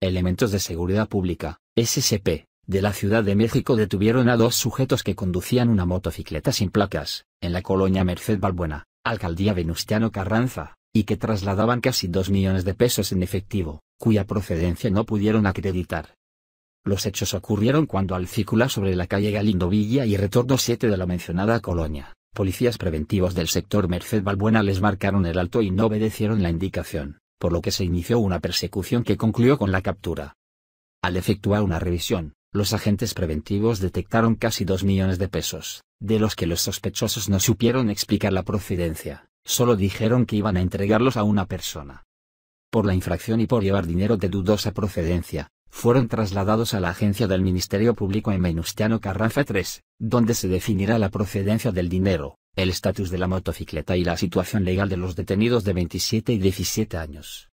Elementos de Seguridad Pública, SSP, de la Ciudad de México detuvieron a dos sujetos que conducían una motocicleta sin placas, en la colonia Merced Balbuena, Alcaldía Venustiano Carranza, y que trasladaban casi dos millones de pesos en efectivo, cuya procedencia no pudieron acreditar. Los hechos ocurrieron cuando al circular sobre la calle Galindo Villa y retorno 7 de la mencionada colonia, policías preventivos del sector Merced Balbuena les marcaron el alto y no obedecieron la indicación por lo que se inició una persecución que concluyó con la captura. Al efectuar una revisión, los agentes preventivos detectaron casi 2 millones de pesos, de los que los sospechosos no supieron explicar la procedencia, solo dijeron que iban a entregarlos a una persona. Por la infracción y por llevar dinero de dudosa procedencia, fueron trasladados a la agencia del Ministerio Público en Menustiano Carranza 3, donde se definirá la procedencia del dinero el estatus de la motocicleta y la situación legal de los detenidos de 27 y 17 años.